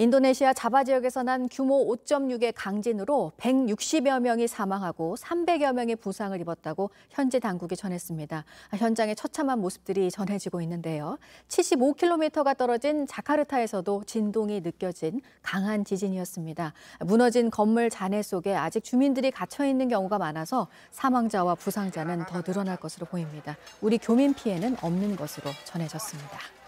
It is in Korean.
인도네시아 자바 지역에서 난 규모 5.6의 강진으로 160여 명이 사망하고 300여 명이 부상을 입었다고 현지 당국이 전했습니다. 현장의 처참한 모습들이 전해지고 있는데요. 75km가 떨어진 자카르타에서도 진동이 느껴진 강한 지진이었습니다. 무너진 건물 잔해 속에 아직 주민들이 갇혀 있는 경우가 많아서 사망자와 부상자는 더 늘어날 것으로 보입니다. 우리 교민 피해는 없는 것으로 전해졌습니다.